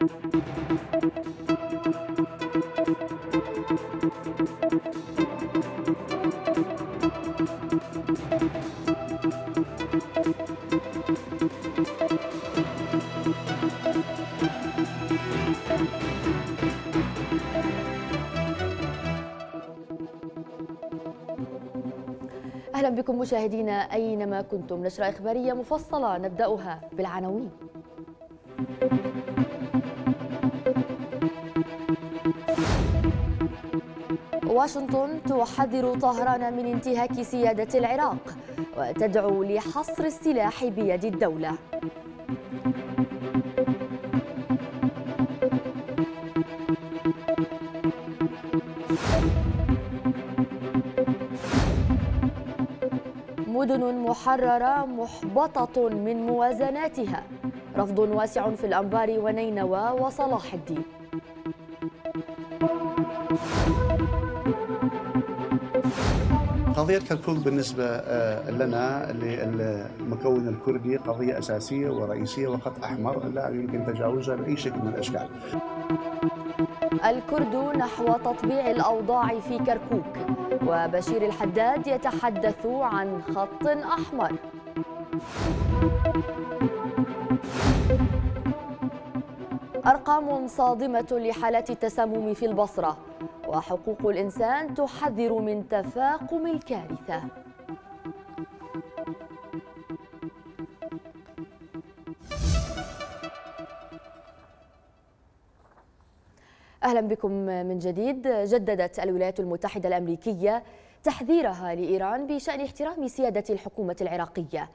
أهلا بكم مشاهدينا أينما كنتم نشرة إخبارية مفصلة نبدأها بالعناوين واشنطن تحذر طهران من انتهاك سيادة العراق وتدعو لحصر السلاح بيد الدولة مدن محررة محبطة من موازناتها رفض واسع في الأنبار ونينوى وصلاح الدين قضية كركوك بالنسبة آه، لنا للمكون الكردي قضية أساسية ورئيسية وخط أحمر لا يمكن تجاوزها بأي شكل من الأشكال الكرد نحو تطبيع الأوضاع في كركوك وبشير الحداد يتحدث عن خط أحمر أرقام صادمة لحالات التسمم في البصرة وحقوق الإنسان تحذر من تفاقم الكارثة أهلا بكم من جديد جددت الولايات المتحدة الأمريكية تحذيرها لإيران بشأن احترام سيادة الحكومة العراقية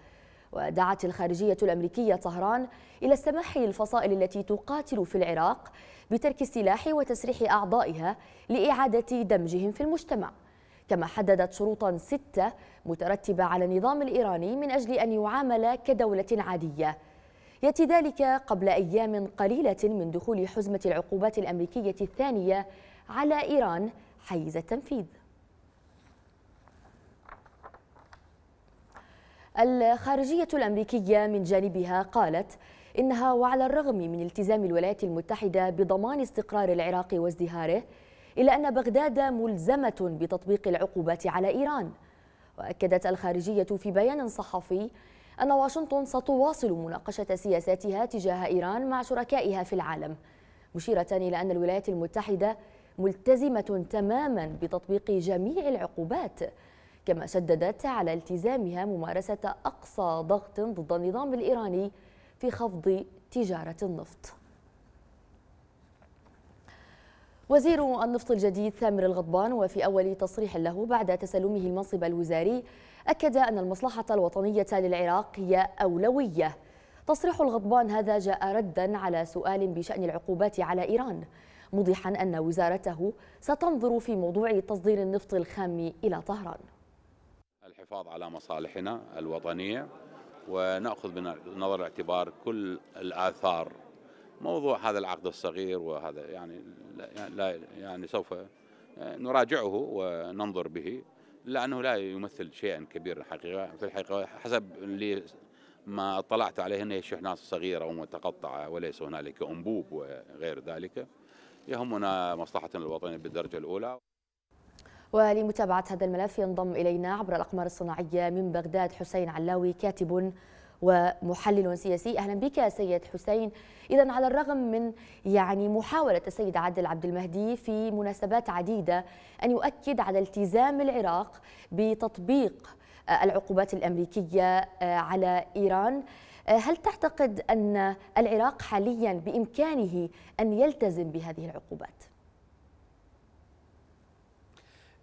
ودعت الخارجية الأمريكية طهران إلى السماح للفصائل التي تقاتل في العراق بترك السلاح وتسريح أعضائها لإعادة دمجهم في المجتمع كما حددت شروطا ستة مترتبة على النظام الإيراني من أجل أن يعامل كدولة عادية يأتي ذلك قبل أيام قليلة من دخول حزمة العقوبات الأمريكية الثانية على إيران حيز التنفيذ الخارجية الأمريكية من جانبها قالت إنها وعلى الرغم من التزام الولايات المتحدة بضمان استقرار العراق وازدهاره إلا أن بغداد ملزمة بتطبيق العقوبات على إيران وأكدت الخارجية في بيان صحفي أن واشنطن ستواصل مناقشة سياساتها تجاه إيران مع شركائها في العالم مشيرة إلى أن الولايات المتحدة ملتزمة تماما بتطبيق جميع العقوبات كما شددت على التزامها ممارسة أقصى ضغط ضد النظام الإيراني في خفض تجارة النفط وزير النفط الجديد ثامر الغضبان وفي أول تصريح له بعد تسلمه المنصب الوزاري أكد أن المصلحة الوطنية للعراق هي أولوية تصريح الغضبان هذا جاء ردا على سؤال بشأن العقوبات على إيران موضحا أن وزارته ستنظر في موضوع تصدير النفط الخام إلى طهران الحفاظ على مصالحنا الوطنية ونأخذ بنظر الاعتبار كل الآثار موضوع هذا العقد الصغير وهذا يعني, يعني لا يعني سوف نراجعه وننظر به لأنه لا يمثل شيئا كبيرا حقيقه في الحقيقة حسب اللي ما اطلعت عليه أنها شحنات صغيرة ومتقطعة وليس هنالك أنبوب وغير ذلك يهمنا مصلحتنا الوطنية بالدرجة الأولى ولمتابعة هذا الملف ينضم إلينا عبر الأقمار الصناعية من بغداد حسين علاوي كاتب ومحلل سياسي اهلا بك سيد حسين اذا على الرغم من يعني محاوله السيد عادل عبد المهدي في مناسبات عديده ان يؤكد على التزام العراق بتطبيق العقوبات الامريكيه آه، على ايران آه، هل تعتقد ان العراق حاليا بامكانه ان يلتزم بهذه العقوبات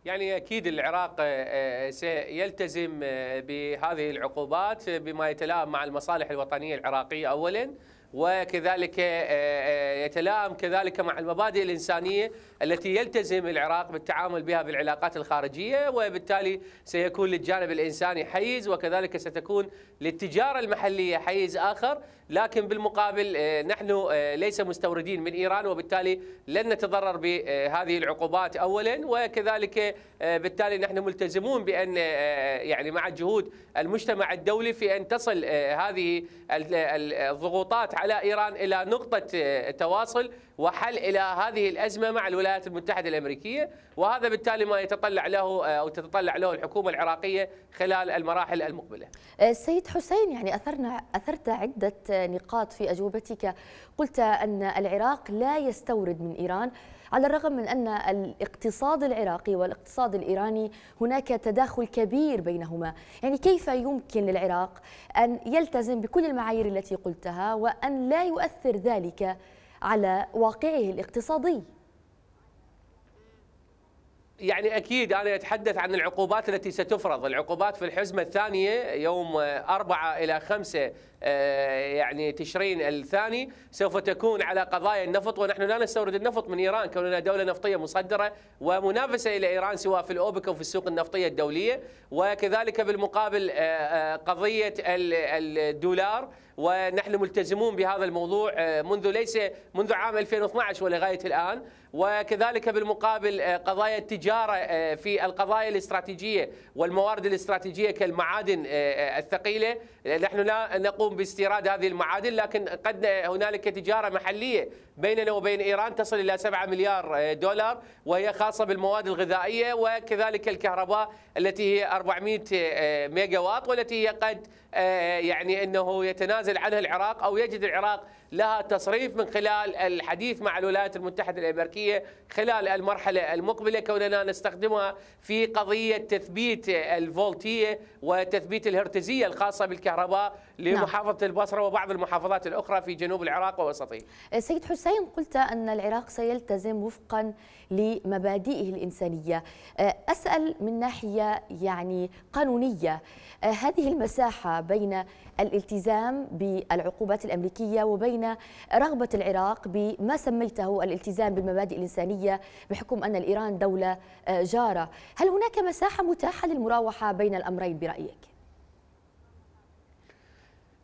يعني اكيد العراق آه، آه، سيلتزم آه، بهذه العقوبات بما يتلائم مع المصالح الوطنيه العراقيه اولا وكذلك آه، آه، يتلائم كذلك مع المبادئ الإنسانية التي يلتزم العراق بالتعامل بها بالعلاقات الخارجية وبالتالي سيكون للجانب الإنساني حيز وكذلك ستكون للتجارة المحلية حيز آخر لكن بالمقابل آه، نحن ليس مستوردين من إيران وبالتالي لن نتضرر بهذه العقوبات أولا وكذلك بالتالي نحن ملتزمون بأن يعني مع جهود المجتمع الدولي في أن تصل هذه الضغوطات على إيران إلى نقطة آه، تواصل وحل إلى هذه الأزمة مع الولايات المتحدة الأمريكية وهذا بالتالي ما يتطلع له آه، أو تتطلع له الحكومة العراقية خلال المراحل المقبلة آه، سيد حسين يعني أثرنا أثرت عدة نقاط في أجوبتك قلت أن العراق لا يستورد من إيران على الرغم من أن الاقتصاد العراقي والاقتصاد الإيراني هناك تداخل كبير بينهما يعني كيف يمكن للعراق أن يلتزم بكل المعايير التي قلتها وأن لا يؤثر ذلك على واقعه الاقتصادي يعني اكيد انا اتحدث عن العقوبات التي ستفرض، العقوبات في الحزمه الثانيه يوم 4 الى 5 آه، يعني تشرين الثاني سوف تكون على قضايا النفط ونحن لا نستورد النفط من ايران كوننا دوله نفطيه مصدره ومنافسه الى ايران سواء في الاوبك او في السوق النفطيه الدوليه وكذلك بالمقابل آه، آه، قضيه الدولار ونحن ملتزمون بهذا الموضوع آه، منذ ليس منذ عام 2012 ولغايه الان وكذلك بالمقابل آه، قضايا التجاره آه، في القضايا الاستراتيجيه والموارد الاستراتيجيه كالمعادن الثقيله نحن لا نقوم باستيراد هذه المعادن لكن قد هنالك تجاره محليه بيننا وبين إيران تصل إلى 7 مليار آه، دولار وهي خاصة بالمواد الغذائية وكذلك الكهرباء التي هي 400 ميجا واط والتي هي قد آه، يعني أنه يتنازل عنها العراق أو يجد العراق لها تصريف من خلال الحديث مع الولايات المتحدة الأمريكية خلال المرحلة المقبلة كوننا نستخدمها في قضية تثبيت الفولتية وتثبيت الهرتزية الخاصة بالكهرباء نعم. لمحافظة البصرة وبعض المحافظات الأخرى في جنوب العراق ووسطه سيد حسين قلت أن العراق سيلتزم وفقا لمبادئه الإنسانية آه، أسأل من ناحية يعني قانونية آه، هذه المساحة بين الالتزام بالعقوبات الأمريكية وبين رغبة العراق بما سميته الالتزام بالمبادئ الإنسانية بحكم أن الإيران دولة آه، جارة هل هناك مساحة متاحة للمراوحة بين الأمرين برأيك؟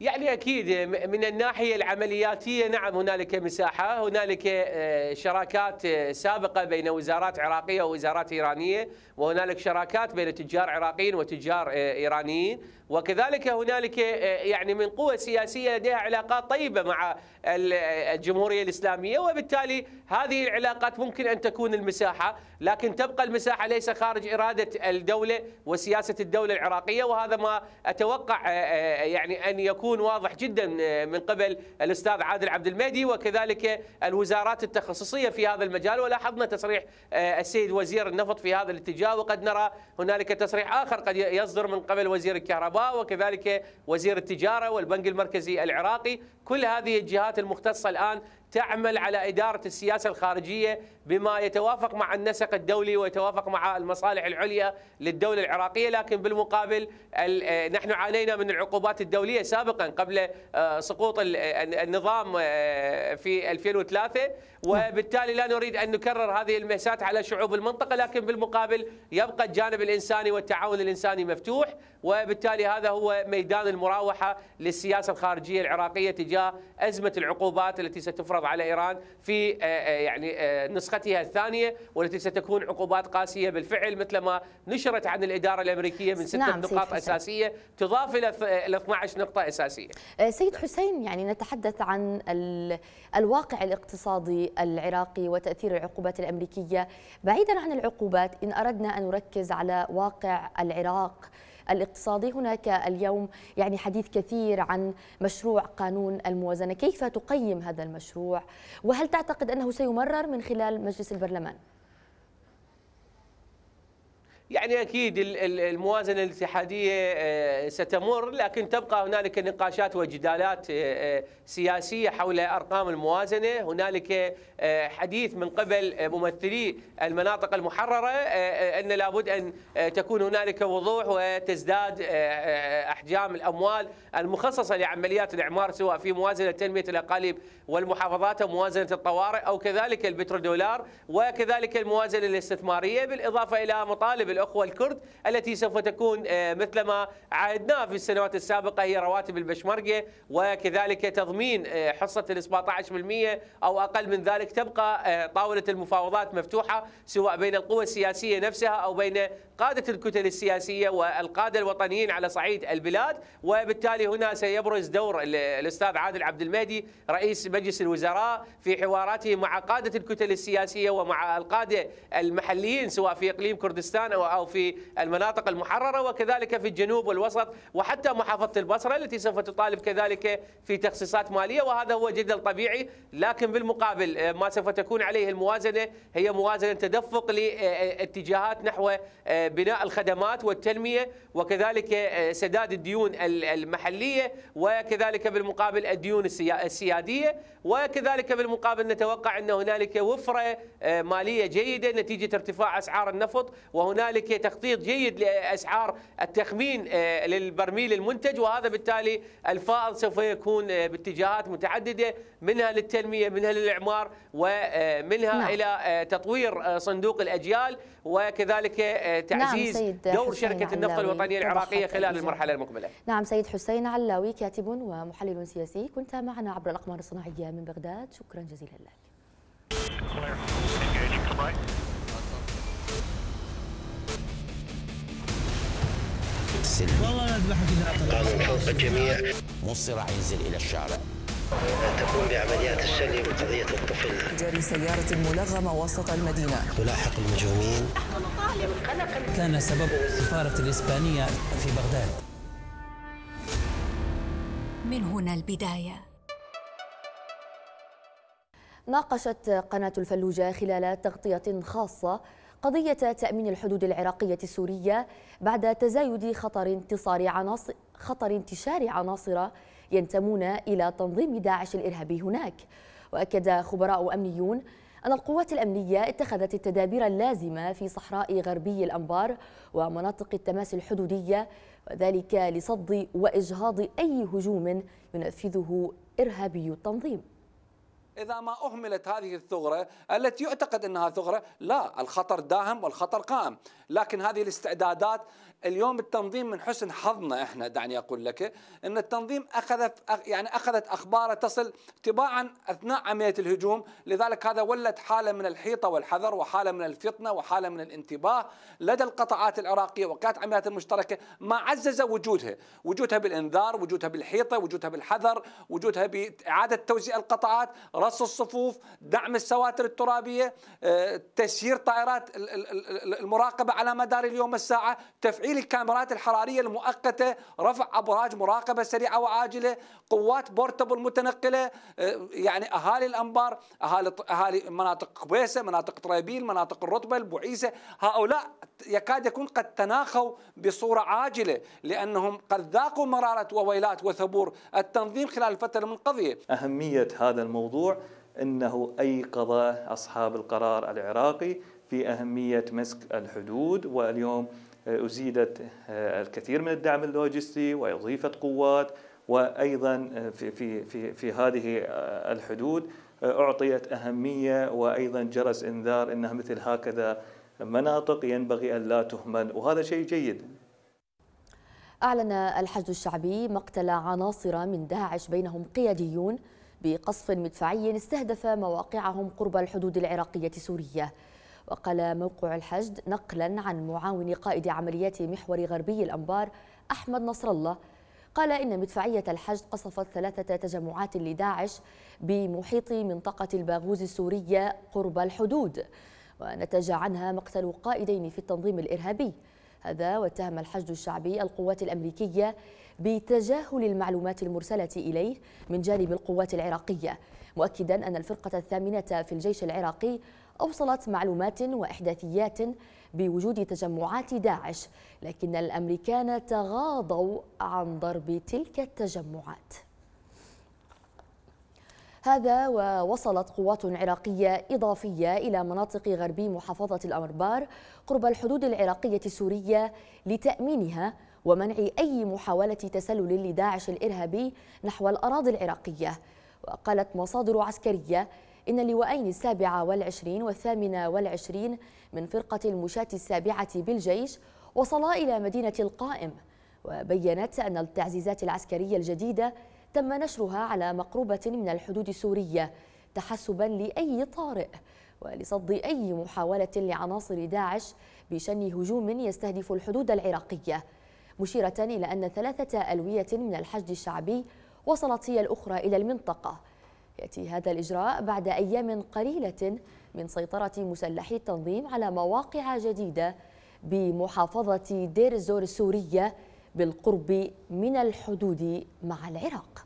يعني اكيد من الناحيه العملياتيه نعم هنالك مساحه، هنالك آه، شراكات آه، سابقه بين وزارات عراقيه ووزارات ايرانيه، وهنالك شراكات بين تجار عراقيين وتجار آه، ايرانيين، وكذلك هنالك يعني من قوى سياسيه لديها علاقات طيبه مع الجمهوريه الاسلاميه، وبالتالي هذه العلاقات ممكن ان تكون المساحه، لكن تبقى المساحه ليس خارج اراده الدوله وسياسه الدوله العراقيه، وهذا ما اتوقع يعني ان يكون يكون واضح جدا آه، من قبل الاستاذ عادل عبد المهدي وكذلك الوزارات التخصصيه في هذا المجال ولاحظنا تصريح آه، السيد وزير النفط في هذا الاتجاه وقد نرى هنالك تصريح اخر قد يصدر من قبل وزير الكهرباء وكذلك وزير التجاره والبنك المركزي العراقي كل هذه الجهات المختصه الان تعمل على إدارة السياسة الخارجية بما يتوافق مع النسق الدولي ويتوافق مع المصالح العليا للدولة العراقية لكن بالمقابل آه، نحن عانينا من العقوبات الدولية سابقا قبل آه، سقوط النظام آه، في 2003 وبالتالي لا نريد أن نكرر هذه المأساة على شعوب المنطقة لكن بالمقابل يبقى الجانب الإنساني والتعاون الإنساني مفتوح وبالتالي هذا هو ميدان المراوحة للسياسة الخارجية العراقية تجاه أزمة العقوبات التي ستفرض تفرض على ايران في آه، آه، يعني آه، نسختها الثانيه والتي ستكون عقوبات قاسيه بالفعل مثل ما نشرت عن الاداره الامريكيه من ست نعم نقاط اساسيه تضاف الى 12 نقطه اساسيه. سيد حسين يعني نتحدث عن الواقع الاقتصادي العراقي وتاثير العقوبات الامريكيه بعيدا عن العقوبات ان اردنا ان نركز على واقع العراق الاقتصادي هناك اليوم يعني حديث كثير عن مشروع قانون الموازنة كيف تقيم هذا المشروع وهل تعتقد أنه سيمرر من خلال مجلس البرلمان؟ يعني اكيد الموازنه الاتحاديه آه، ستمر لكن تبقى هنالك نقاشات وجدالات آه، آه، سياسيه حول ارقام الموازنه، هنالك حديث من قبل ممثلي المناطق المحرره ان لابد ان تكون هنالك وضوح وتزداد احجام الاموال المخصصه لعمليات الاعمار سواء في موازنه تنميه الاقاليم والمحافظات او موازنه الطوارئ او كذلك البترودولار وكذلك الموازنه الاستثماريه بالاضافه الى مطالب الأخوة الكرد التي سوف تكون آه، مثلما عهدناه في السنوات السابقة هي رواتب البشمركة وكذلك تضمين آه، حصة ال 17% أو أقل من ذلك تبقى آه، طاولة المفاوضات مفتوحة سواء بين القوى السياسية نفسها أو بين قادة الكتل السياسية والقادة الوطنيين على صعيد البلاد وبالتالي هنا سيبرز دور الأستاذ عادل عبد المهدي رئيس مجلس الوزراء في حواراته مع قادة الكتل السياسية ومع القادة المحليين سواء في إقليم كردستان أو أو في المناطق المحررة وكذلك في الجنوب والوسط وحتى محافظة البصرة التي سوف تطالب كذلك في تخصيصات مالية وهذا هو جدل طبيعي لكن بالمقابل آه، ما سوف تكون عليه الموازنة هي موازنة تدفق لاتجاهات نحو آه، بناء الخدمات والتنمية وكذلك آه، سداد الديون المحلية وكذلك بالمقابل الديون السيادية وكذلك بالمقابل نتوقع أن هنالك وفرة مالية جيدة نتيجة ارتفاع أسعار النفط وهنالك لكي تخطيط جيد لاسعار التخمين آه، للبرميل المنتج وهذا بالتالي الفائض سوف يكون آه، باتجاهات متعدده منها للتنميه منها للاعمار ومنها آه، نعم. الى تطوير صندوق الاجيال وكذلك نعم، تعزيز نعم دور شركه النفط الوطنيه العراقيه خلال المرحله المقبله. نعم سيد حسين علاوي كاتب ومحلل سياسي كنت معنا عبر الاقمار الصناعيه من بغداد شكرا جزيلا لك. السلم والله لا اذبحك اذا قانون الجميع مصر عينزل ينزل الى الشارع تقوم بعمليات الشلي بقضية الطفل جري سيارة ملغمة وسط المدينة تلاحق المجرمين كان سبب السفارة الإسبانية في بغداد من هنا البداية ناقشت قناة الفلوجة خلال تغطية خاصة قضية تأمين الحدود العراقية السورية بعد تزايد خطر انتصار عناصر خطر انتشار عناصر ينتمون إلى تنظيم داعش الإرهابي هناك وأكد خبراء أمنيون أن القوات الأمنية اتخذت التدابير اللازمة في صحراء غربي الأنبار ومناطق التماس الحدودية وذلك لصد وإجهاض أي هجوم ينفذه إرهابي التنظيم إذا ما أهملت هذه الثغرة التي يعتقد أنها ثغرة لا الخطر داهم والخطر قائم لكن هذه الاستعدادات اليوم التنظيم من حسن حظنا احنا دعني اقول لك ان التنظيم اخذ يعني اخذت اخباره تصل تباعا اثناء عمليه الهجوم، لذلك هذا ولد حاله من الحيطه والحذر وحاله من الفطنه وحاله من الانتباه لدى القطاعات العراقيه وكانت العمليات المشتركه ما عزز وجودها، وجودها بالانذار، وجودها بالحيطه، وجودها بالحذر، وجودها باعاده توزيع القطاعات، رص الصفوف، دعم السواتر الترابيه، آه، تسيير طائرات المراقبه على مدار اليوم الساعه، تفعيل تفعيل الكاميرات الحرارية المؤقتة رفع أبراج مراقبة سريعة وعاجلة قوات بورتبل متنقلة آه، يعني أهالي الأنبار أهالي, أهالي مناطق قبيسة مناطق طريبيل مناطق الرطبة البعيسة هؤلاء يكاد يكون قد تناخوا بصورة عاجلة لأنهم قد ذاقوا مرارة وويلات وثبور التنظيم خلال الفترة المنقضية أهمية هذا الموضوع أنه أيقظ أصحاب القرار العراقي في أهمية مسك الحدود واليوم أزيدت آه، الكثير من الدعم اللوجستي وإضيفت قوات وأيضا آه، في, في, في, في هذه آه، الحدود أعطيت أهمية وأيضا جرس إنذار أنها مثل هكذا مناطق ينبغي أن لا تهمل وهذا شيء جيد أعلن الحشد الشعبي مقتل عناصر من داعش بينهم قياديون بقصف مدفعي استهدف مواقعهم قرب الحدود العراقية السورية. وقال موقع الحشد نقلا عن معاون قائد عمليات محور غربي الأنبار أحمد نصر الله قال إن مدفعية الحشد قصفت ثلاثة تجمعات لداعش بمحيط منطقة الباغوز السورية قرب الحدود ونتج عنها مقتل قائدين في التنظيم الإرهابي هذا واتهم الحشد الشعبي القوات الأمريكية بتجاهل المعلومات المرسلة إليه من جانب القوات العراقية مؤكدا أن الفرقة الثامنة في الجيش العراقي أوصلت معلومات وإحداثيات بوجود تجمعات داعش لكن الأمريكان تغاضوا عن ضرب تلك التجمعات هذا ووصلت قوات عراقية إضافية إلى مناطق غربي محافظة الأمربار قرب الحدود العراقية السورية لتأمينها ومنع أي محاولة تسلل لداعش الإرهابي نحو الأراضي العراقية وقالت مصادر عسكرية إن اللواءين السابعة والعشرين والثامنة والعشرين من فرقة المشاة السابعة بالجيش وصلا إلى مدينة القائم وبينت أن التعزيزات العسكرية الجديدة تم نشرها على مقربة من الحدود السورية تحسبا لأي طارئ ولصد أي محاولة لعناصر داعش بشن هجوم يستهدف الحدود العراقية مشيرة إلى أن ثلاثة ألوية من الحشد الشعبي وصلت هي الأخرى إلى المنطقة يأتي هذا الإجراء بعد أيام قليلة من سيطرة مسلحي التنظيم على مواقع جديدة بمحافظة دير الزور السورية بالقرب من الحدود مع العراق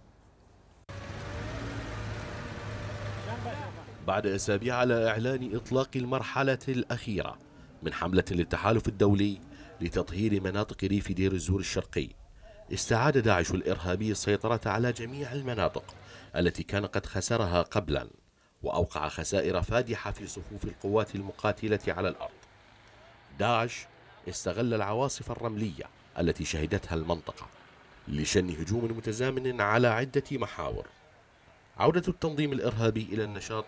بعد أسابيع على إعلان إطلاق المرحلة الأخيرة من حملة للتحالف الدولي لتطهير مناطق ريف دير الزور الشرقي استعاد داعش الإرهابي السيطرة على جميع المناطق التي كان قد خسرها قبلا وأوقع خسائر فادحة في صفوف القوات المقاتلة على الأرض داعش استغل العواصف الرملية التي شهدتها المنطقة لشن هجوم متزامن على عدة محاور عودة التنظيم الإرهابي إلى النشاط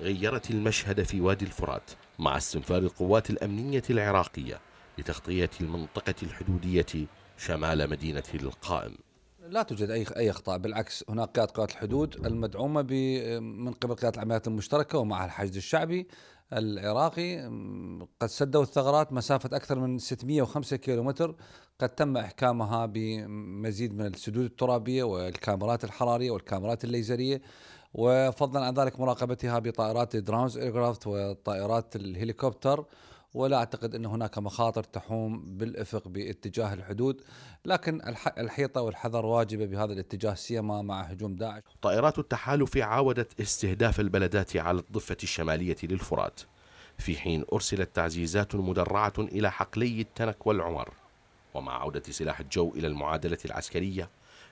غيرت المشهد في وادي الفرات مع استنفار القوات الأمنية العراقية لتغطية المنطقة الحدودية شمال مدينة القائم لا توجد اي اي اخطاء بالعكس هناك قياده قوات الحدود المدعومه من قبل قياده العمليات المشتركه ومعها الحشد الشعبي العراقي قد سدوا الثغرات مسافة أكثر من 605 كيلومتر قد تم إحكامها بمزيد من السدود الترابية والكاميرات الحرارية والكاميرات الليزرية وفضلا عن ذلك مراقبتها بطائرات درونز ايرغرافت وطائرات الهليكوبتر ولا أعتقد أن هناك مخاطر تحوم بالإفق باتجاه الحدود لكن الحيطة والحذر واجبة بهذا الاتجاه سيما مع هجوم داعش طائرات التحالف عاودت استهداف البلدات على الضفة الشمالية للفرات في حين أرسلت تعزيزات مدرعة إلى حقلي التنك والعمر ومع عودة سلاح الجو إلى المعادلة العسكرية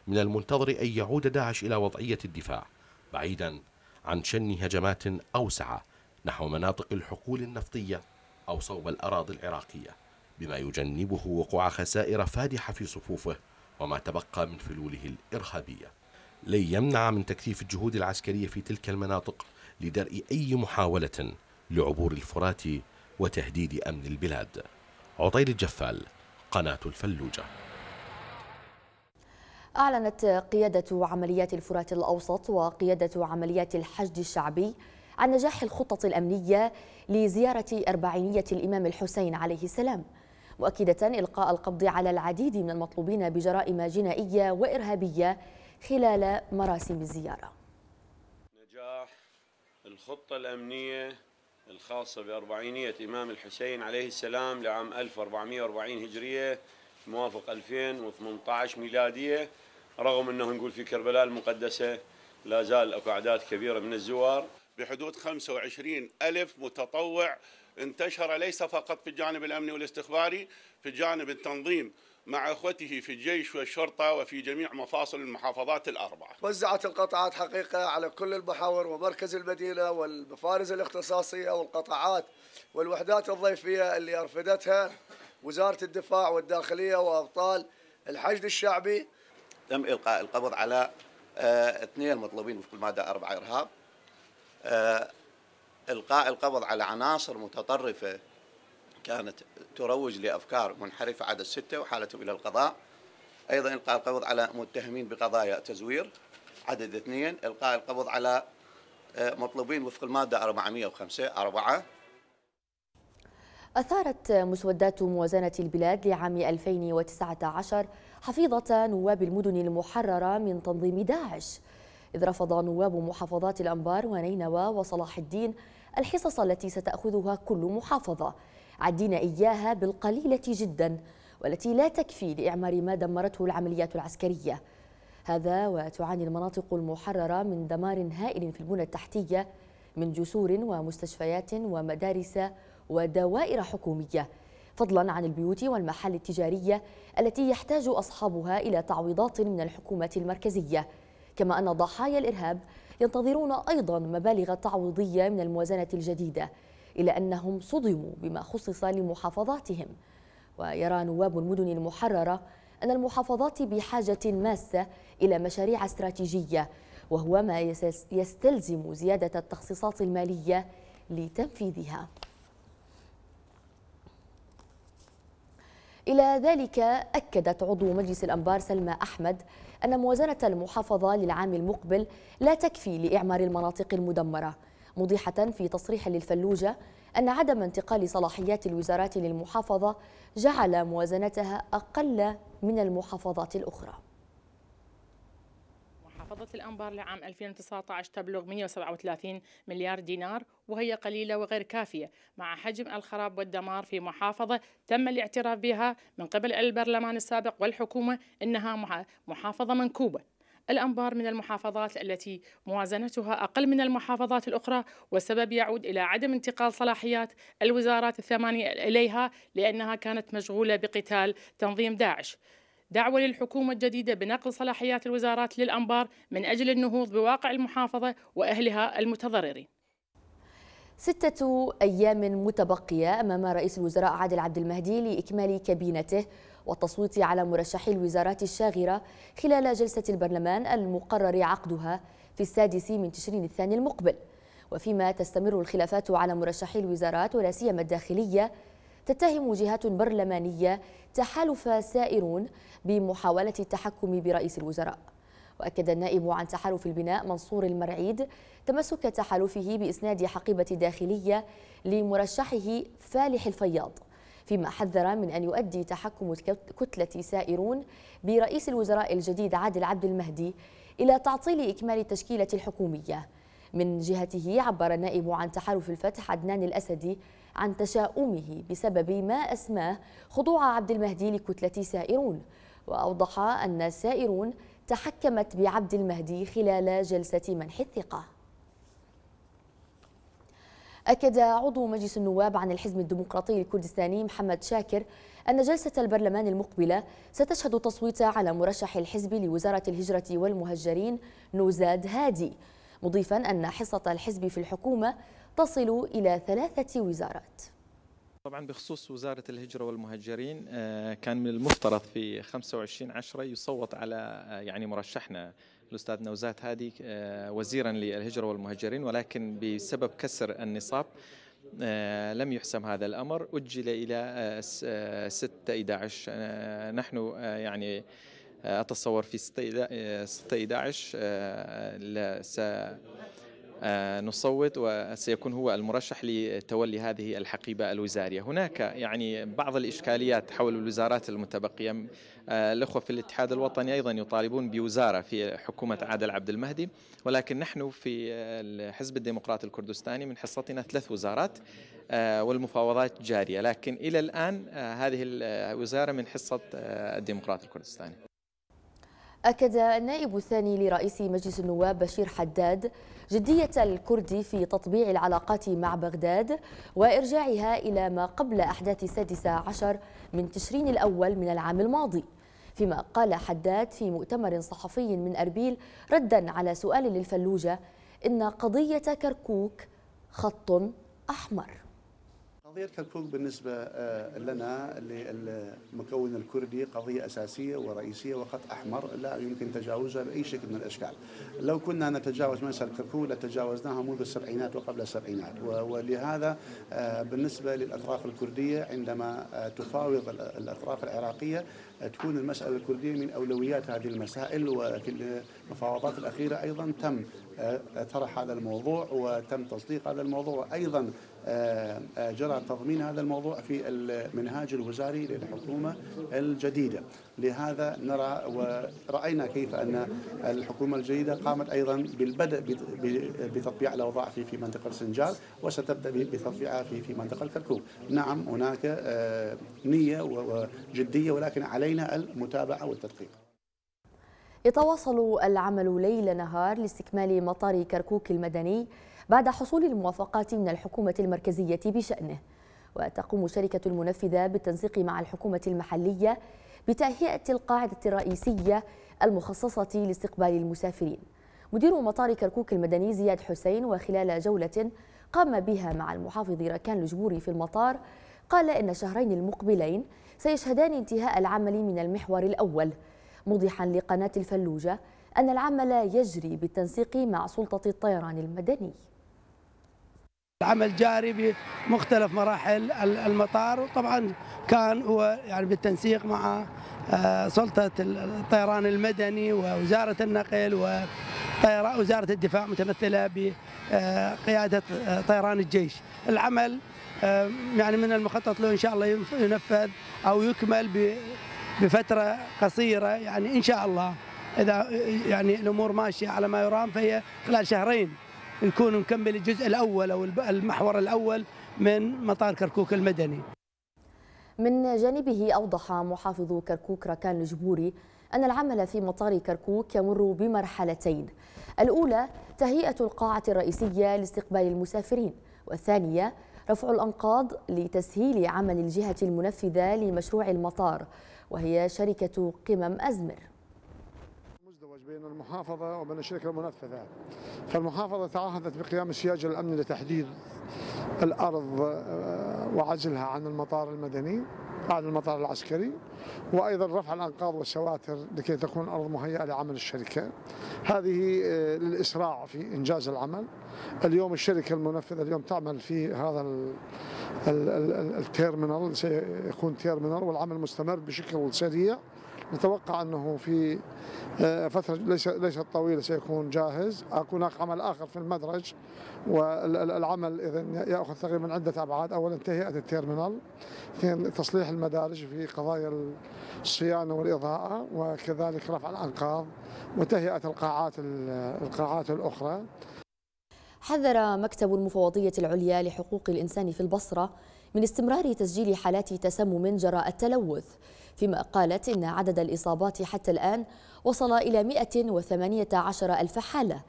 من المنتظر أن يعود داعش إلى وضعية الدفاع بعيدا عن شن هجمات أوسع نحو مناطق الحقول النفطية أو صوب الأراضي العراقية بما يجنبه وقوع خسائر فادحة في صفوفه وما تبقى من فلوله الإرهابية لن يمنع من تكثيف الجهود العسكرية في تلك المناطق لدرء أي محاولة لعبور الفرات وتهديد أمن البلاد عطيل الجفال قناة الفلوجة أعلنت قيادة عمليات الفرات الأوسط وقيادة عمليات الحشد الشعبي عن نجاح الخطط الأمنية لزيارة أربعينية الإمام الحسين عليه السلام مؤكدة إلقاء القبض على العديد من المطلوبين بجرائم جنائية وإرهابية خلال مراسم الزيارة نجاح الخطة الأمنية الخاصة بأربعينية إمام الحسين عليه السلام لعام 1440 هجرية موافق 2018 ميلادية رغم أنه نقول في كربلاء المقدسة لا زال أكو أعداد كبيرة من الزوار بحدود 25 ألف متطوع انتشر ليس فقط في الجانب الأمني والاستخباري في الجانب التنظيم مع اخوته في الجيش والشرطه وفي جميع مفاصل المحافظات الاربعه. وزعت القطاعات حقيقه على كل المحاور ومركز المدينه والمفارز الاختصاصيه والقطاعات والوحدات الضيفيه اللي ارفدتها وزاره الدفاع والداخليه وابطال الحشد الشعبي. تم القاء القبض على آه، اثنين مطلوبين وفق الماده أربعة ارهاب آه، إلقاء القبض على عناصر متطرفة كانت تروج لأفكار منحرفة عدد ستة وحالتهم إلى القضاء أيضا إلقاء القبض على متهمين بقضايا تزوير عدد اثنين إلقاء القبض على آه، مطلوبين وفق المادة 405 أربعة أثارت مسودات موازنة البلاد لعام 2019 حفيظة نواب المدن المحررة من تنظيم داعش إذ رفض نواب محافظات الأنبار ونينوى وصلاح الدين الحصص التي ستأخذها كل محافظة عدينا إياها بالقليلة جدا والتي لا تكفي لإعمار ما دمرته العمليات العسكرية هذا وتعاني المناطق المحررة من دمار هائل في البنى التحتية من جسور ومستشفيات ومدارس ودوائر حكومية فضلا عن البيوت والمحال التجارية التي يحتاج أصحابها إلى تعويضات من الحكومة المركزية كما أن ضحايا الإرهاب ينتظرون أيضا مبالغ تعويضية من الموازنة الجديدة إلا أنهم صدموا بما خصص لمحافظاتهم ويرى نواب المدن المحررة أن المحافظات بحاجة ماسة إلى مشاريع استراتيجية وهو ما يستلزم زيادة التخصيصات المالية لتنفيذها إلى ذلك أكدت عضو مجلس الأنبار سلمى أحمد أن موازنة المحافظة للعام المقبل لا تكفي لإعمار المناطق المدمرة مضيحة في تصريح للفلوجة أن عدم انتقال صلاحيات الوزارات للمحافظة جعل موازنتها أقل من المحافظات الأخرى محافظة الأنبار لعام 2019 تبلغ 137 مليار دينار وهي قليلة وغير كافية مع حجم الخراب والدمار في محافظة تم الاعتراف بها من قبل البرلمان السابق والحكومة أنها محافظة منكوبة الأنبار من المحافظات التي موازنتها أقل من المحافظات الأخرى والسبب يعود إلى عدم انتقال صلاحيات الوزارات الثمانية إليها لأنها كانت مشغولة بقتال تنظيم داعش دعوة للحكومة الجديدة بنقل صلاحيات الوزارات للأنبار من أجل النهوض بواقع المحافظة وأهلها المتضررين ستة أيام متبقية أمام رئيس الوزراء عادل عبد المهدي لإكمال كابينته والتصويت على مرشحي الوزارات الشاغرة خلال جلسة البرلمان المقرر عقدها في السادس من تشرين الثاني المقبل وفيما تستمر الخلافات على مرشحي الوزارات ولا سيما الداخلية تتهم جهات برلمانية تحالف سائرون بمحاولة التحكم برئيس الوزراء وأكد النائب عن تحالف البناء منصور المرعيد تمسك تحالفه بإسناد حقيبة داخلية لمرشحه فالح الفياض فيما حذر من أن يؤدي تحكم كتلة سائرون برئيس الوزراء الجديد عادل عبد المهدي إلى تعطيل إكمال التشكيلة الحكومية من جهته عبر النائب عن تحالف الفتح عدنان الأسدي عن تشاؤمه بسبب ما أسماه خضوع عبد المهدي لكتلة سائرون وأوضح أن سائرون تحكمت بعبد المهدي خلال جلسة منح الثقة أكد عضو مجلس النواب عن الحزب الديمقراطي الكردستاني محمد شاكر أن جلسة البرلمان المقبلة ستشهد تصويت على مرشح الحزب لوزارة الهجرة والمهجرين نوزاد هادي مضيفا أن حصة الحزب في الحكومة تصل إلى ثلاثة وزارات طبعا بخصوص وزارة الهجرة والمهجرين آه، كان من المفترض في 25 عشرة يصوت على آه، يعني مرشحنا الأستاذ نوزات هادي آه، وزيرا للهجرة والمهجرين ولكن بسبب كسر النصاب لم يحسم هذا الأمر أجل إلى 6 11 نحن يعني أتصور في 6 11 نصوت وسيكون هو المرشح لتولي هذه الحقيبة الوزارية هناك يعني بعض الإشكاليات حول الوزارات المتبقية آه، الأخوة في الاتحاد الوطني أيضا يطالبون بوزارة في حكومة عادل عبد المهدي ولكن نحن في الحزب الديمقراطي الكردستاني من حصتنا ثلاث وزارات آه، والمفاوضات جارية لكن إلى الآن آه، هذه الوزارة من حصة الديمقراطي الكردستاني أكد النائب الثاني لرئيس مجلس النواب بشير حداد جدية الكرد في تطبيع العلاقات مع بغداد وإرجاعها إلى ما قبل أحداث السادسة عشر من تشرين الأول من العام الماضي فيما قال حداد في مؤتمر صحفي من أربيل ردا على سؤال للفلوجة إن قضية كركوك خط أحمر قضية كركوك بالنسبة آه، لنا للمكون الكردي قضية أساسية ورئيسية وخط أحمر لا يمكن تجاوزها بأي شكل من الأشكال لو كنا نتجاوز مسألة كركوك لتجاوزناها منذ السبعينات وقبل السبعينات ولهذا آه، بالنسبة للأطراف الكردية عندما آه، تفاوض الأطراف العراقية تكون المسألة الكردية من أولويات هذه المسائل وفي المفاوضات الأخيرة أيضا تم طرح هذا الموضوع وتم تصديق هذا الموضوع وأيضا جرى تضمين هذا الموضوع في المنهاج الوزاري للحكومة الجديدة لهذا نرى ورأينا كيف أن الحكومة الجديدة قامت أيضا بالبدء بتطبيع الأوضاع في في منطقة سنجال وستبدأ بتطبيعها في في منطقة الكركوك نعم هناك نية وجدية ولكن علينا المتابعة والتدقيق يتواصل العمل ليل نهار لاستكمال مطار كركوك المدني بعد حصول الموافقات من الحكومة المركزية بشأنه وتقوم الشركة المنفذة بالتنسيق مع الحكومة المحلية بتهيئة القاعدة الرئيسية المخصصة لاستقبال المسافرين مدير مطار كركوك المدني زياد حسين وخلال جولة قام بها مع المحافظ ركان الجبوري في المطار قال إن الشهرين المقبلين سيشهدان انتهاء العمل من المحور الأول موضحا لقناة الفلوجة أن العمل يجري بالتنسيق مع سلطة الطيران المدني العمل جاري بمختلف مراحل المطار وطبعا كان هو يعني بالتنسيق مع آه، سلطة الطيران المدني ووزارة النقل ووزارة الدفاع متمثلة بقيادة آه، آه، طيران الجيش العمل يعني من المخطط له إن شاء الله ينفذ أو يكمل بفتره قصيره يعني ان شاء الله اذا يعني الامور ماشيه على ما يرام فهي خلال شهرين نكون نكمل الجزء الاول او المحور الاول من مطار كركوك المدني. من جانبه اوضح محافظ كركوك ركان الجبوري ان العمل في مطار كركوك يمر بمرحلتين. الاولى تهيئه القاعه الرئيسيه لاستقبال المسافرين، والثانيه رفع الانقاض لتسهيل عمل الجهه المنفذه لمشروع المطار وهي شركة قمم أزمر بين المحافظة وبين الشركة المنفذة فالمحافظة تعهدت بقيام السياج الأمني لتحديد الأرض آه، وعزلها عن المطار المدني عن المطار العسكري وأيضا رفع الأنقاض والسواتر لكي تكون الأرض مهيئة لعمل الشركة هذه آه، للإسراع في إنجاز العمل اليوم الشركة المنفذة اليوم تعمل في هذا التيرمينال سيكون تيرمينال والعمل مستمر بشكل سريع نتوقع انه في آه، فتره ليس ليست طويله سيكون جاهز، هناك عمل اخر في المدرج والعمل اذا ياخذ تقريبا عده ابعاد، اولا تهيئه التيرمينال، اثنين تصليح المدارج في قضايا الصيانه والاضاءه وكذلك رفع الانقاض وتهيئه القاعات القاعات الاخرى. حذر مكتب المفوضية العليا لحقوق الإنسان في البصرة من استمرار تسجيل حالات تسمم جراء التلوث فيما قالت إن عدد الإصابات حتى الآن وصل إلى 118 ألف حالة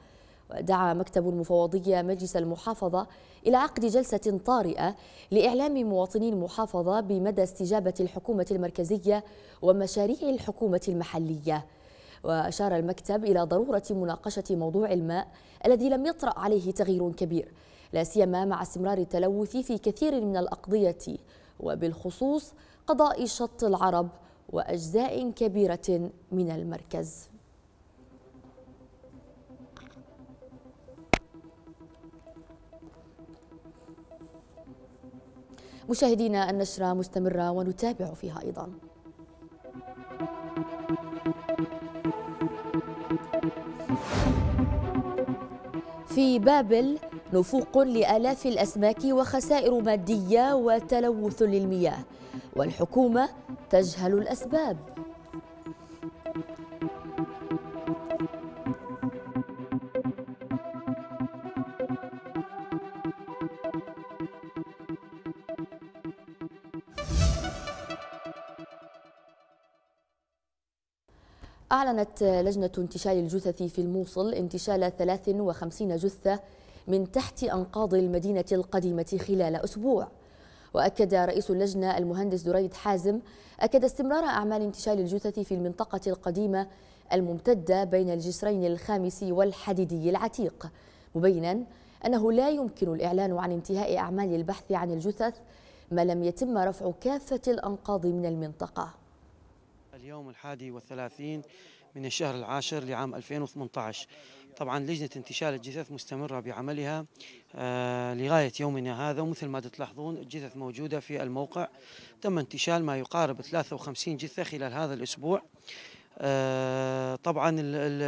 ودعا مكتب المفوضية مجلس المحافظة إلى عقد جلسة طارئة لإعلام مواطني المحافظة بمدى استجابة الحكومة المركزية ومشاريع الحكومة المحلية وأشار المكتب إلى ضرورة مناقشة موضوع الماء الذي لم يطرأ عليه تغيير كبير لا سيما مع استمرار التلوث في كثير من الأقضية وبالخصوص قضاء شط العرب وأجزاء كبيرة من المركز مشاهدينا النشرة مستمرة ونتابع فيها أيضا في بابل نفوق لآلاف الأسماك وخسائر مادية وتلوث للمياه والحكومة تجهل الأسباب أعلنت لجنة انتشال الجثث في الموصل انتشال 53 جثة من تحت أنقاض المدينة القديمة خلال أسبوع وأكد رئيس اللجنة المهندس دريد حازم أكد استمرار أعمال انتشال الجثث في المنطقة القديمة الممتدة بين الجسرين الخامس والحديدي العتيق مبينا أنه لا يمكن الإعلان عن انتهاء أعمال البحث عن الجثث ما لم يتم رفع كافة الأنقاض من المنطقة اليوم الحادي والثلاثين من الشهر العاشر لعام 2018 طبعا لجنة انتشال الجثث مستمرة بعملها آه، لغاية يومنا هذا ومثل ما تلاحظون الجثث موجودة في الموقع تم انتشال ما يقارب 53 جثة خلال هذا الأسبوع آه، طبعا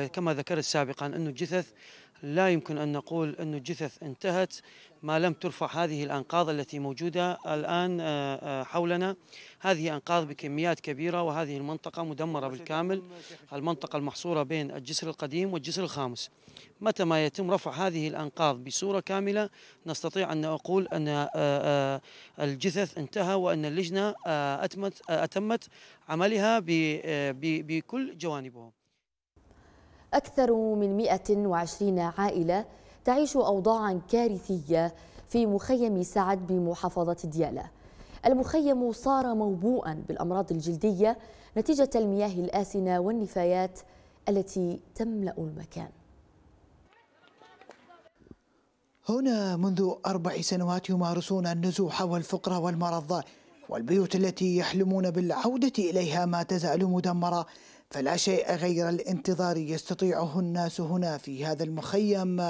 كما ذكرت سابقا أن الجثث لا يمكن أن نقول أن الجثث انتهت ما لم ترفع هذه الأنقاض التي موجودة الآن آه، آه، حولنا هذه أنقاض بكميات كبيرة وهذه المنطقة مدمرة بالكامل المنطقة المحصورة بين الجسر القديم والجسر الخامس متى ما يتم رفع هذه الأنقاض بصورة كاملة نستطيع أن أقول أن آه، الجثث انتهى وأن اللجنة أتمت, أتمت عملها بكل جوانبه أكثر من 120 عائلة تعيش أوضاعا كارثية في مخيم سعد بمحافظة ديالى المخيم صار موبوءا بالأمراض الجلدية نتيجة المياه الآسنة والنفايات التي تملأ المكان هنا منذ أربع سنوات يمارسون النزوح والفقر والمرض والبيوت التي يحلمون بالعودة إليها ما تزال مدمرة فلا شيء غير الانتظار يستطيعه الناس هنا في هذا المخيم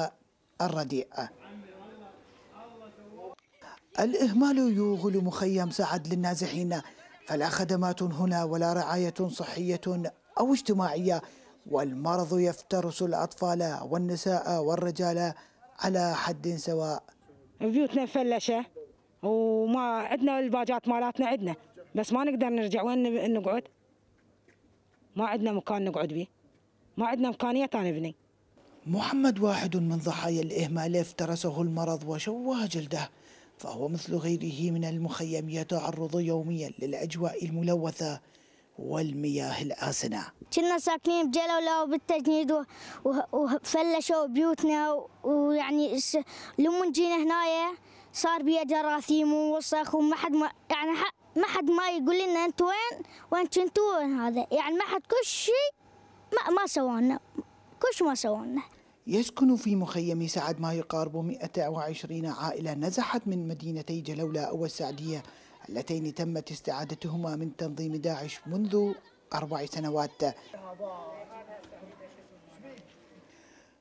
الرديء الإهمال يوغل مخيم سعد للنازحين فلا خدمات هنا ولا رعاية صحية أو اجتماعية والمرض يفترس الأطفال والنساء والرجال على حد سواء بيوتنا مفلشة وما عندنا الباجات مالاتنا عندنا بس ما نقدر نرجع وين نقعد ما عندنا مكان نقعد به ما عندنا إمكانية أنا محمد واحد من ضحايا الإهمال افترسه المرض وشوه جلده فهو مثل غيره من المخيم يتعرض يوميا للأجواء الملوثة والمياه الآسنة كنا ساكنين بجلولة وبالتجنيد وفلشوا بيوتنا ويعني لما جينا هنايا صار بيا جراثيم ووسخ وما حد ما يعني ما حد ما يقول لنا انت وين وانت انت وين هذا يعني ما حد كل شيء ما ما سوانا كل شيء ما سوانا يسكن في مخيم سعد ما يقارب 120 عائلة نزحت من مدينتي جلولة والسعدية اللتين تمت استعادتهما من تنظيم داعش منذ أربع سنوات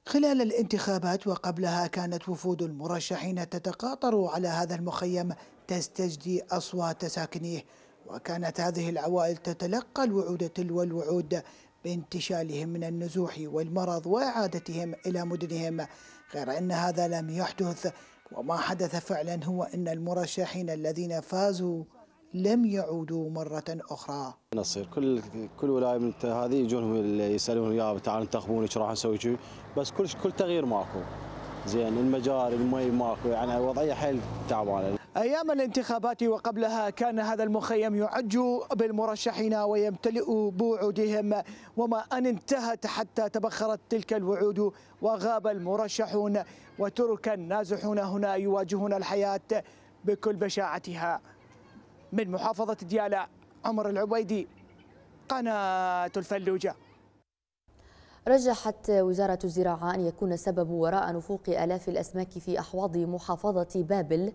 خلال الانتخابات وقبلها كانت وفود المرشحين تتقاطر على هذا المخيم تستجدي أصوات ساكنيه وكانت هذه العوائل تتلقى الوعود تلو الوعود بانتشالهم من النزوح والمرض وإعادتهم إلى مدنهم غير أن هذا لم يحدث وما حدث فعلا هو أن المرشحين الذين فازوا لم يعودوا مرة أخرى نصير كل كل ولاية من هذه يجونهم يسألون يا تعالوا انتخبوني ايش راح نسوي بس كل كل تغيير ماكو زين المجاري المي ماكو يعني الوضعيه حيل تعبانه أيام الانتخابات وقبلها كان هذا المخيم يعج بالمرشحين ويمتلئ بوعودهم وما أن انتهت حتى تبخرت تلك الوعود وغاب المرشحون وترك النازحون هنا يواجهون الحياة بكل بشاعتها من محافظة ديالى عمر العبيدي قناة الفلوجة رجحت وزارة الزراعة أن يكون السبب وراء نفوق آلاف الأسماك في أحواض محافظة بابل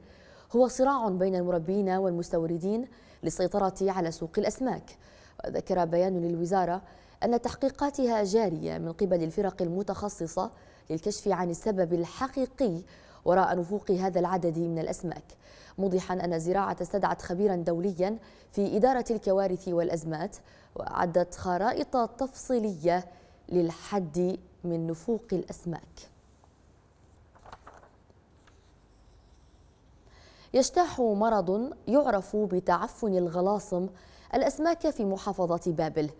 هو صراع بين المربين والمستوردين للسيطرة على سوق الأسماك وذكر بيان للوزارة أن تحقيقاتها جارية من قبل الفرق المتخصصة للكشف عن السبب الحقيقي وراء نفوق هذا العدد من الأسماك موضحا أن الزراعة استدعت خبيرا دوليا في إدارة الكوارث والأزمات وأعدت خرائط تفصيلية للحد من نفوق الأسماك يجتاح مرض يعرف بتعفن الغلاصم الأسماك في محافظة بابل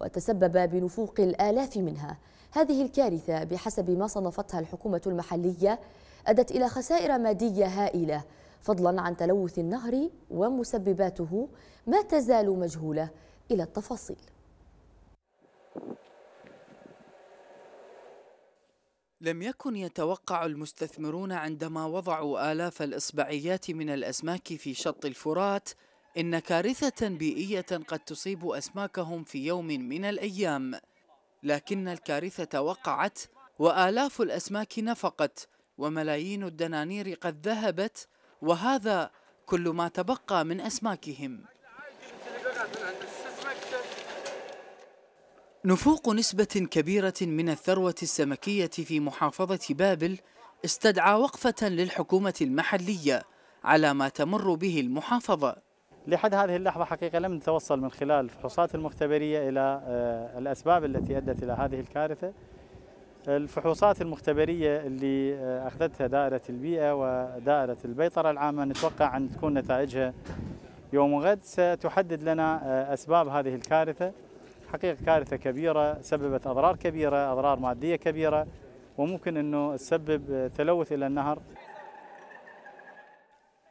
وتسبب بنفوق الآلاف منها هذه الكارثة بحسب ما صنفتها الحكومة المحلية أدت إلى خسائر مادية هائلة فضلا عن تلوث النهر ومسبباته ما تزال مجهولة إلى التفاصيل لم يكن يتوقع المستثمرون عندما وضعوا آلاف الإصبعيات من الأسماك في شط الفرات إن كارثة بيئية قد تصيب أسماكهم في يوم من الأيام لكن الكارثة وقعت وآلاف الأسماك نفقت وملايين الدنانير قد ذهبت وهذا كل ما تبقى من أسماكهم نفوق نسبة كبيرة من الثروة السمكية في محافظة بابل استدعى وقفة للحكومة المحلية على ما تمر به المحافظة لحد هذه اللحظة حقيقة لم نتوصل من خلال الفحوصات المختبرية إلى آه، الأسباب التي أدت إلى هذه الكارثة الفحوصات المختبرية اللي آه، أخذتها دائرة البيئة ودائرة البيطرة العامة نتوقع أن تكون نتائجها يوم غد ستحدد لنا آه، أسباب هذه الكارثة حقيقة كارثة كبيرة سببت أضرار كبيرة أضرار مادية كبيرة وممكن أنه تسبب تلوث إلى النهر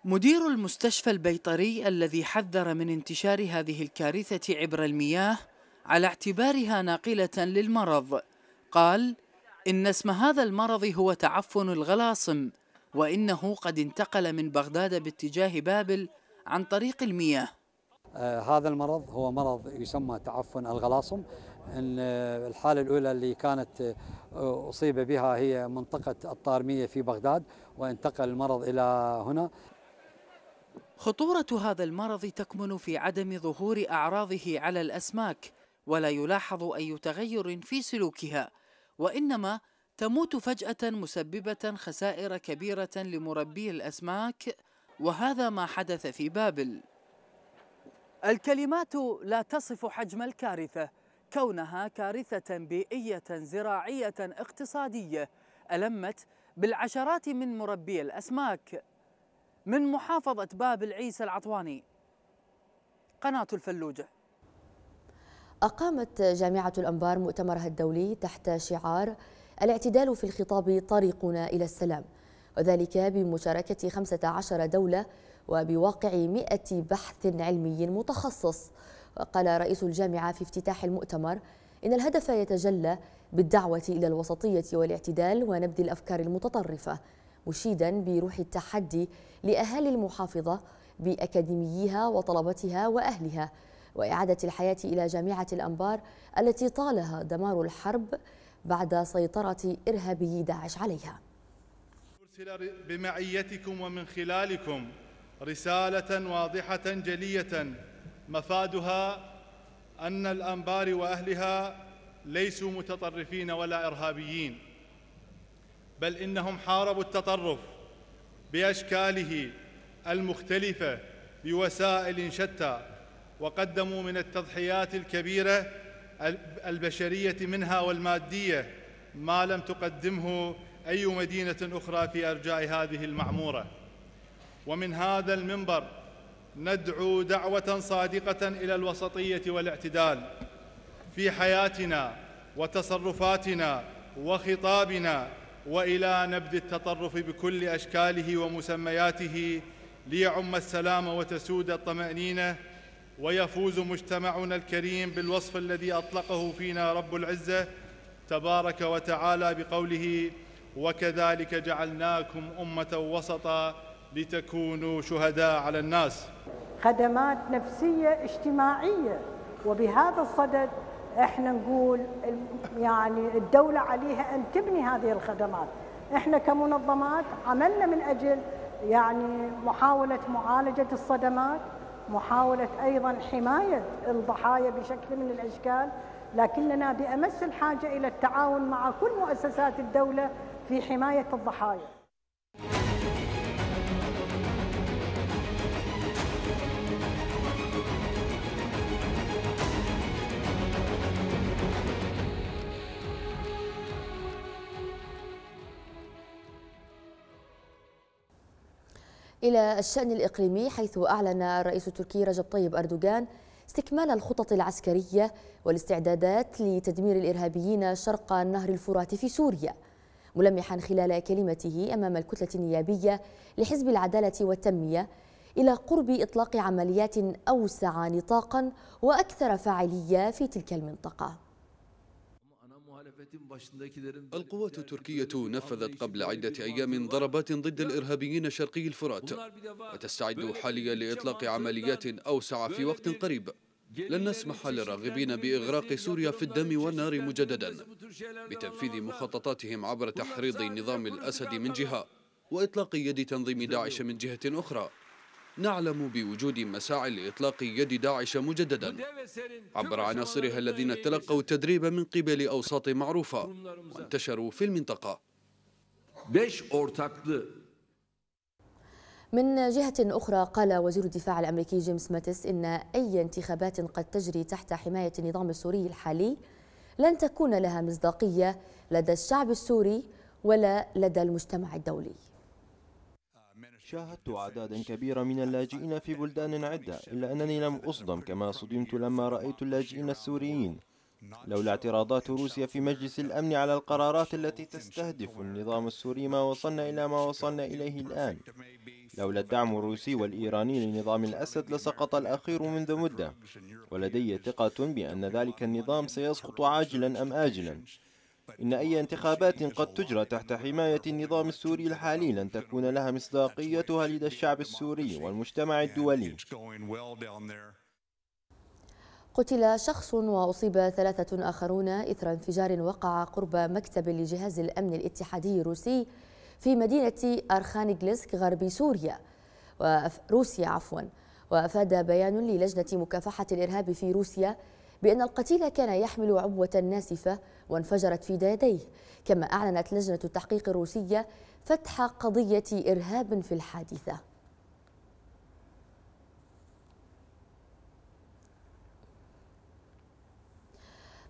مدير المستشفى البيطري الذي حذر من انتشار هذه الكارثة عبر المياه على اعتبارها ناقلة للمرض قال إن اسم هذا المرض هو تعفن الغلاصم وإنه قد انتقل من بغداد باتجاه بابل عن طريق المياه آه، هذا المرض هو مرض يسمى تعفن الغلاصم ان آه، الحالة الأولى اللي كانت آه، أصيب بها هي منطقة الطارمية في بغداد وانتقل المرض إلى هنا خطورة هذا المرض تكمن في عدم ظهور أعراضه على الأسماك ولا يلاحظ أي تغير في سلوكها وإنما تموت فجأة مسببة خسائر كبيرة لمربي الأسماك وهذا ما حدث في بابل الكلمات لا تصف حجم الكارثة كونها كارثة بيئية زراعية اقتصادية ألمت بالعشرات من مربي الأسماك من محافظة باب العيسى العطواني قناة الفلوجة أقامت جامعة الأنبار مؤتمرها الدولي تحت شعار الاعتدال في الخطاب طريقنا إلى السلام وذلك بمشاركة 15 دولة وبواقع 100 بحث علمي متخصص وقال رئيس الجامعة في افتتاح المؤتمر إن الهدف يتجلى بالدعوة إلى الوسطية والاعتدال ونبذ الأفكار المتطرفة مشيدا بروح التحدي لأهالي المحافظة بأكاديميها وطلبتها وأهلها وإعادة الحياة إلى جامعة الأنبار التي طالها دمار الحرب بعد سيطرة إرهابي داعش عليها بمعيتكم ومن خلالكم رساله واضحه جليه مفادها ان الانبار واهلها ليسوا متطرفين ولا ارهابيين بل انهم حاربوا التطرف باشكاله المختلفه بوسائل شتى وقدموا من التضحيات الكبيره البشريه منها والماديه ما لم تقدمه اي مدينه اخرى في ارجاء هذه المعموره ومن هذا المنبر ندعو دعوة صادقة إلى الوسطية والاعتدال في حياتنا وتصرفاتنا وخطابنا وإلى نبذ التطرف بكل أشكاله ومسمياته ليعم السلام وتسود الطمأنينة ويفوز مجتمعنا الكريم بالوصف الذي أطلقه فينا رب العزة تبارك وتعالى بقوله وكذلك جعلناكم أمة وسطاً لتكونوا شهداء على الناس خدمات نفسية اجتماعية وبهذا الصدد احنا نقول يعني الدولة عليها أن تبني هذه الخدمات احنا كمنظمات عملنا من أجل يعني محاولة معالجة الصدمات محاولة أيضا حماية الضحايا بشكل من الأشكال لكننا بأمس الحاجة إلى التعاون مع كل مؤسسات الدولة في حماية الضحايا إلى الشأن الإقليمي حيث أعلن الرئيس التركي رجب طيب أردوغان استكمال الخطط العسكرية والاستعدادات لتدمير الإرهابيين شرق نهر الفرات في سوريا ملمحا خلال كلمته أمام الكتلة النيابية لحزب العدالة والتنمية إلى قرب إطلاق عمليات أوسع نطاقا وأكثر فاعلية في تلك المنطقة القوات التركية نفذت قبل عدة أيام ضربات ضد الإرهابيين شرقي الفرات وتستعد حاليا لإطلاق عمليات أوسع في وقت قريب لن نسمح للراغبين بإغراق سوريا في الدم والنار مجددا بتنفيذ مخططاتهم عبر تحريض نظام الأسد من جهة وإطلاق يد تنظيم داعش من جهة أخرى نعلم بوجود مساعي لإطلاق يد داعش مجددا عبر عناصرها الذين تلقوا التدريب من قبل أوساط معروفة وانتشروا في المنطقة من جهة أخرى قال وزير الدفاع الأمريكي جيمس ماتس إن أي انتخابات قد تجري تحت حماية النظام السوري الحالي لن تكون لها مصداقية لدى الشعب السوري ولا لدى المجتمع الدولي شاهدت أعدادا كبيرة من اللاجئين في بلدان عدة إلا أنني لم أصدم كما صدمت لما رأيت اللاجئين السوريين لولا اعتراضات روسيا في مجلس الأمن على القرارات التي تستهدف النظام السوري ما وصلنا إلى ما وصلنا إليه الآن لولا الدعم الروسي والإيراني لنظام الأسد لسقط الأخير منذ مدة ولدي ثقة بأن ذلك النظام سيسقط عاجلا أم آجلا إن أي انتخابات قد تجرى تحت حماية النظام السوري الحالي لن تكون لها مصداقيتها لدى الشعب السوري والمجتمع الدولي قتل شخص وأصيب ثلاثة آخرون إثر انفجار وقع قرب مكتب لجهاز الأمن الاتحادي الروسي في مدينة أرخانجلسك غرب سوريا وروسيا عفوا وأفاد بيان للجنة مكافحة الإرهاب في روسيا بأن القتيل كان يحمل عبوة ناسفة وانفجرت في يديه كما أعلنت لجنة التحقيق الروسية فتح قضية إرهاب في الحادثة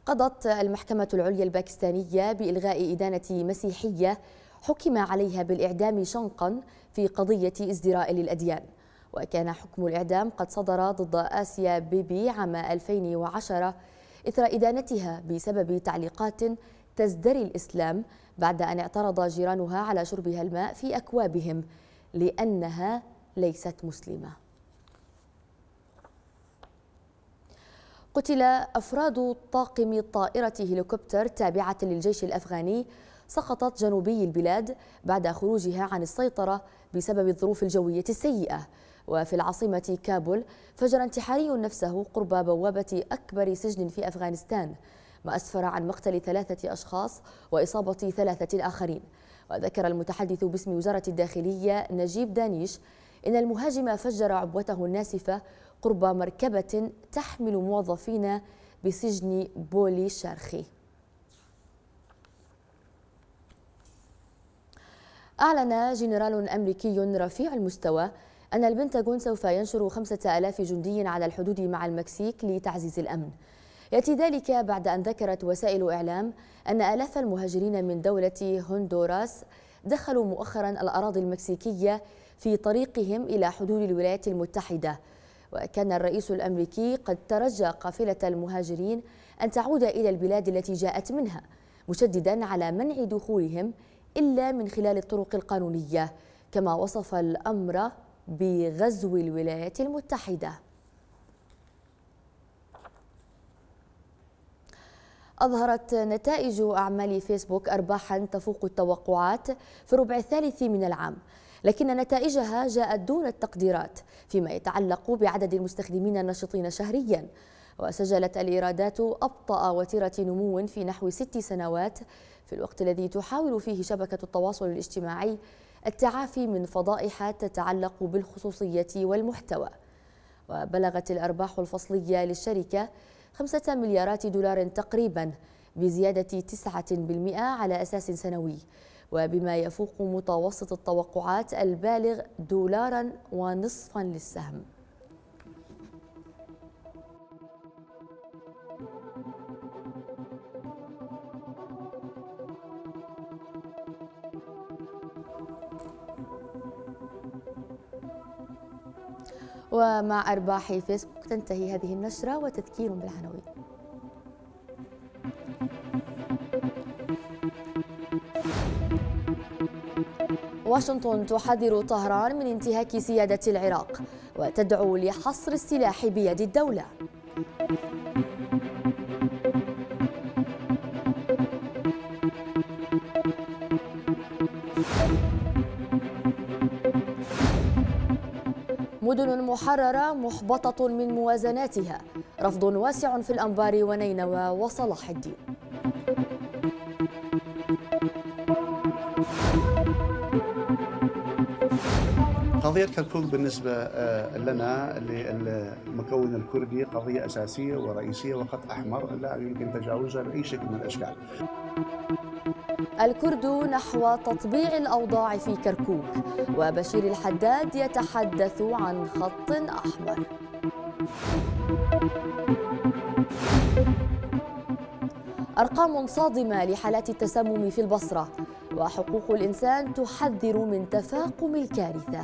قضت المحكمة العليا الباكستانية بإلغاء إدانة مسيحية حكم عليها بالإعدام شنقا في قضية ازدراء للأديان وكان حكم الإعدام قد صدر ضد آسيا بيبي عام 2010 إثر إدانتها بسبب تعليقات تزدري الإسلام بعد أن اعترض جيرانها على شربها الماء في أكوابهم لأنها ليست مسلمة قتل أفراد طاقم طائرة هليكوبتر تابعة للجيش الأفغاني سقطت جنوبي البلاد بعد خروجها عن السيطرة بسبب الظروف الجوية السيئة وفي العاصمة كابول فجر انتحاري نفسه قرب بوابة أكبر سجن في أفغانستان ما أسفر عن مقتل ثلاثة أشخاص وإصابة ثلاثة آخرين وذكر المتحدث باسم وزارة الداخلية نجيب دانيش إن المهاجم فجر عبوته الناسفة قرب مركبة تحمل موظفين بسجن بولي شارخي أعلن جنرال أمريكي رفيع المستوى أن البنتاغون سوف ينشر 5000 جندي على الحدود مع المكسيك لتعزيز الأمن يأتي ذلك بعد أن ذكرت وسائل إعلام أن آلاف المهاجرين من دولة هندوراس دخلوا مؤخرا الأراضي المكسيكية في طريقهم إلى حدود الولايات المتحدة وكان الرئيس الأمريكي قد ترجى قافلة المهاجرين أن تعود إلى البلاد التي جاءت منها مشددا على منع دخولهم إلا من خلال الطرق القانونية كما وصف الأمر بغزو الولايات المتحدة أظهرت نتائج أعمال فيسبوك أرباحا تفوق التوقعات في الربع الثالث من العام لكن نتائجها جاءت دون التقديرات فيما يتعلق بعدد المستخدمين النشطين شهريا وسجلت الإيرادات أبطأ وتيرة نمو في نحو ست سنوات في الوقت الذي تحاول فيه شبكة التواصل الاجتماعي التعافي من فضائحات تتعلق بالخصوصية والمحتوى وبلغت الأرباح الفصلية للشركة خمسة مليارات دولار تقريبا بزيادة 9% على أساس سنوي وبما يفوق متوسط التوقعات البالغ دولارا ونصفا للسهم ومع أرباح فيسبوك تنتهي هذه النشرة وتذكير بالعناوين واشنطن تحذر طهران من انتهاك سيادة العراق وتدعو لحصر السلاح بيد الدولة مدن محررة محبطة من موازناتها رفض واسع في الأنبار ونينوى وصلاح الدين قضية كركوك بالنسبة آه، لنا للمكون الكردي قضية أساسية ورئيسية وخط أحمر لا يمكن تجاوزها بأي شكل من الأشكال الكرد نحو تطبيع الأوضاع في كركوك وبشير الحداد يتحدث عن خط أحمر أرقام صادمة لحالات التسمم في البصرة وحقوق الإنسان تحذر من تفاقم الكارثة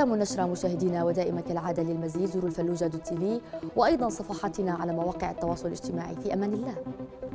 ختام النشرة مشاهدينا ودائما كالعادة للمزيد زوروا الفلوجة دوت تي في وأيضا صفحاتنا على مواقع التواصل الاجتماعي في أمان الله